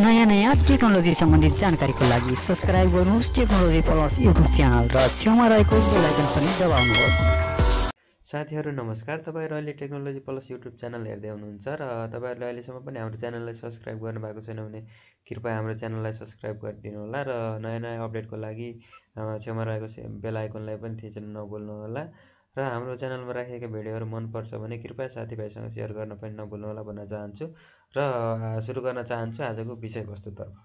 नयाँ नयाँ टेक्नोलोजी सम्बन्धित जानकारीको लागि सब्सक्राइब गर्नुहोस् टेक्नोलोजी प्लस युट्युब च्यानल र छेउमा रहेको बेलायकन पनि दबाउनुहोस् साथीहरू नमस्कार तपाईँहरू अहिले टेक्नोलोजी प्लस युट्युब च्यानल हेर्दै हुनुहुन्छ र तपाईँहरूले अहिलेसम्म पनि हाम्रो च्यानललाई सब्सक्राइब गर्नुभएको छैन भने कृपया हाम्रो च्यानललाई सब्सक्राइब गरिदिनु होला र नयाँ नयाँ अपडेटको लागि छेउमा रहेको बेलायकनलाई पनि थिचेर नभुल्नु होला र हाम्रो च्यानलमा राखेका भिडियोहरू मनपर्छ भने कृपया साथीभाइसँग सेयर गर्न पनि होला भन्न चाहन्छु र सुरु गर्न चाहन्छु आजको विषयवस्तुतर्फ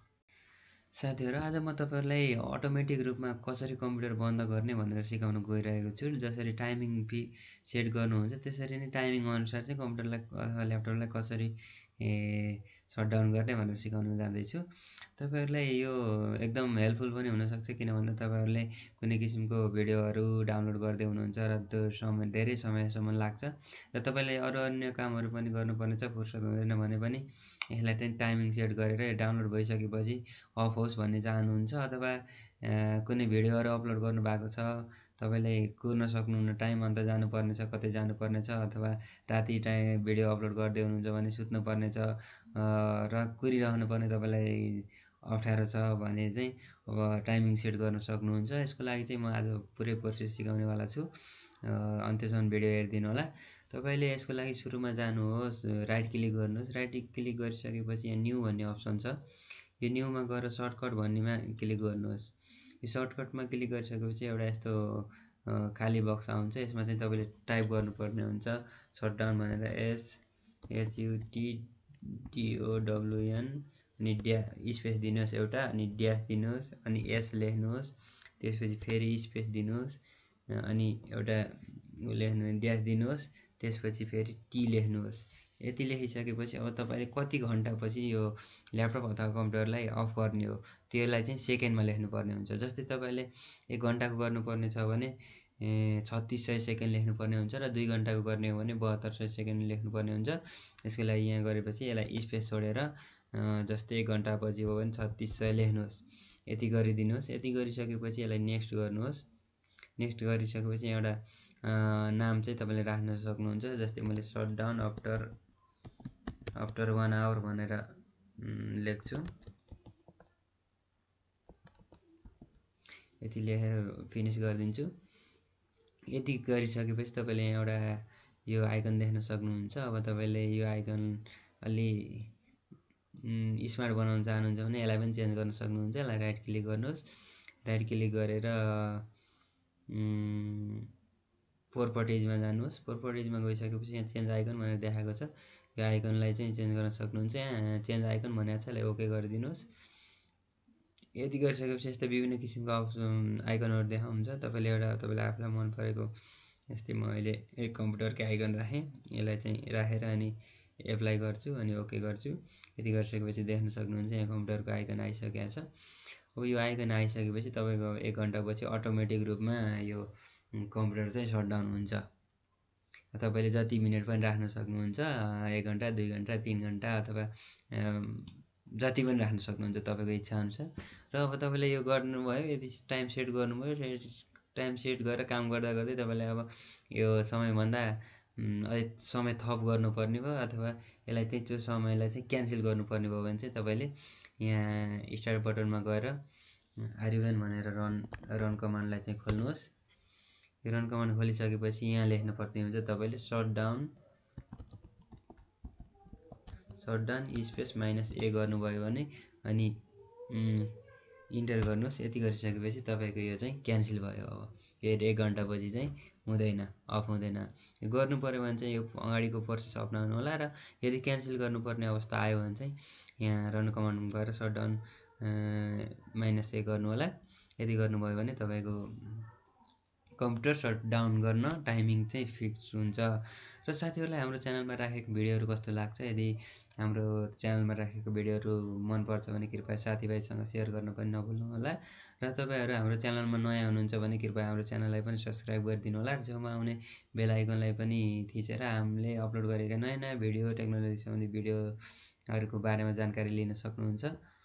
साथीहरू आज म तपाईँहरूलाई अटोमेटिक रूपमा कसरी कम्प्युटर बन्द गर्ने भनेर सिकाउन गइरहेको छु जसरी टाइमिङ फी सेट गर्नुहुन्छ त्यसरी नै टाइमिङ अनुसार चाहिँ कम्प्युटरलाई ल्यापटपलाई कसरी ए सटडाउन गर्ने भनेर सिकाउन जाँदैछु तपाईँहरूलाई यो एकदम हेल्पफुल पनि हुनसक्छ किन भन्दा तपाईँहरूले कुनै किसिमको भिडियोहरू डाउनलोड गर्दै हुनुहुन्छ र त्यो समय धेरै समयसम्म लाग्छ र तपाईँले अरू अन्य कामहरू पनि गर्नुपर्नेछ फुर्सद हुँदैन भने पनि यसलाई चाहिँ टाइमिङ सेट गरेर डाउनलोड भइसकेपछि अफ होस् भन्ने चाहनुहुन्छ अथवा कुनै भिडियोहरू अपलोड गर्नुभएको छ तपाईँले कुर्न सक्नुहुन्न टाइम अन्त जानुपर्नेछ कतै जानुपर्नेछ अथवा राति टाइम भिडियो अपलोड गर्दै हुनुहुन्छ भने सुत्नुपर्नेछ र कुरिरहनु पर्ने तपाईँलाई अप्ठ्यारो छ भने चाहिँ अब टाइमिङ सेट गर्न सक्नुहुन्छ यसको लागि चाहिँ म आज पुरै प्रोसेस सिकाउनेवाला छु अन्त्यसम्म भिडियो हेरिदिनु होला तपाईँले यसको लागि सुरुमा जानुहोस् राइट क्लिक गर्नुहोस् राइट क्लिक गरिसकेपछि यहाँ न्यू भन्ने अप्सन छ यो न्युमा गएर सर्टकट भन्नेमा क्लिक गर्नुहोस् यो सर्टकटमा क्लिक गरिसकेपछि एउटा यस्तो खाली बक्स आउँछ यसमा चाहिँ तपाईँले टाइप गर्नुपर्ने हुन्छ सटडाउन भनेर एस डिओडब्लुएन अनि ड्या स्पेस दिनुहोस् एउटा अनि ड्यास दिनुहोस् अनि एस लेख्नुहोस् त्यसपछि फेरि स्पेस दिनुहोस् अनि एउटा लेख्नु ड्यास दिनुहोस् त्यसपछि फेरि टी लेख्नुहोस् यति लेखिसकेपछि अब तपाईँले कति घन्टापछि यो ल्यापटप अथवा कम्प्युटरलाई अफ गर्ने हो त्यसलाई चाहिँ सेकेन्डमा लेख्नुपर्ने हुन्छ जस्तै तपाईँले एक घन्टाको गर्नुपर्ने छ भने छत्तिस सय सेकेन्ड लेख्नुपर्ने हुन्छ र दुई घन्टाको गर्ने हो भने बहत्तर सय सेकेन्ड लेख्नुपर्ने हुन्छ यसको लागि यहाँ गरेपछि यसलाई स्पेस छोडेर जस्तै एक पछि हो भने छत्तिस सय लेख्नुहोस् यति गरिदिनुहोस् यति गरिसकेपछि यसलाई नेक्स्ट गर्नुहोस् नेक्स्ट गरिसकेपछि एउटा नाम चाहिँ तपाईँले राख्न सक्नुहुन्छ जस्तै मैले shut down after after one hour भनेर लेख्छु यति लेखेर फिनिस गरिदिन्छु यति गरिसकेपछि तपाईँले एउटा यो आइकन देख्न सक्नुहुन्छ अब तपाईँले यो आइकन अलि स्मार्ट बनाउन चाहनुहुन्छ भने यसलाई पनि चेन्ज गर्न सक्नुहुन्छ यसलाई राइट क्लिक गर्नुहोस् राइट क्लिक गरेर फोर पटेजमा जानुहोस् फोर पटेजमा गइसकेपछि यहाँ चेन्ज आइकन भनेर देखाएको छ यो आइकनलाई चाहिँ चेन्ज गर्न सक्नुहुन्छ यहाँ चेन्ज आइकन भनेको छ यसलाई ओके गरिदिनुहोस् यति गरिसकेपछि यस्तो विभिन्न किसिमको अप्सन आइकनहरू देखाउँछ तपाईँले एउटा तपाईँलाई आफूलाई मन परेको यस्तै म अहिले एक कम्प्युटरकै आइकन राखेँ यसलाई चाहिँ राखेर अनि एप्लाई गर्छु अनि ओके गर्छु यति गरिसकेपछि देख्न सक्नुहुन्छ यहाँ कम्प्युटरको आइकन आइसकेको छ अब यो आइकन आइसकेपछि तपाईँको एक घन्टापछि अटोमेटिक रूपमा यो कम्प्युटर चाहिँ सट डाउन हुन्छ तपाईँले जति मिनट पनि राख्न सक्नुहुन्छ एक घन्टा दुई घन्टा तिन घन्टा अथवा जति पनि राख्न सक्नुहुन्छ तपाईँको इच्छाअनुसार र अब तपाईँले यो गर्नुभयो यदि टाइम सेट गर्नुभयो टाइम सेट गरेर काम गर्दा गर्दै तपाईँले अब यो समयभन्दा अलिक समय थप गर्नुपर्ने भयो अथवा यसलाई त्यो समयलाई चाहिँ क्यान्सल गर्नुपर्ने भयो भने चाहिँ तपाईँले यहाँ स्टार्ट बटनमा गएर आर्युगन भनेर रन रन कमान्डलाई चाहिँ खोल्नुहोस् रन कमान्ड खोलिसकेपछि यहाँ लेख्नुपर्ने हुन्छ तपाईँले shutdown down space minus A गर्नुभयो भने अनि इन्टर गर्नुहोस् यति गरिसकेपछि तपाईँको यो चाहिँ क्यान्सल भयो अब फेरि एक घन्टापछि चाहिँ हुँदैन अफ हुँदैन गर्नु पऱ्यो भने चाहिँ यो अगाडिको प्रोसेस अप्नाउनु होला र यदि क्यान्सल गर्नुपर्ने अवस्था आयो भने चाहिँ यहाँ रन कमान्ड गएर सटडाउन माइनस ए गर्नु होला यदि गर्नुभयो भने तपाईँको कम्प्युटर सट डाउन गर्न टाइमिङ चाहिँ फिक्स हुन्छ र साथीहरूलाई हाम्रो च्यानलमा राखेको भिडियोहरू कस्तो लाग्छ यदि हाम्रो च्यानलमा राखेको भिडियोहरू मनपर्छ भने कृपया साथीभाइसँग सेयर गर्न पनि नभुल्नु होला र तपाईँहरू हाम्रो च्यानलमा नयाँ हुनुहुन्छ भने कृपया हाम्रो च्यानललाई पनि सब्सक्राइब गरिदिनु होला छेउमा आउने बेलायकनलाई पनि थिचेर हामीले अपलोड गरेका नयाँ नयाँ भिडियो टेक्नोलोजी सम्बन्धी भिडियोहरूको बारेमा जानकारी लिन सक्नुहुन्छ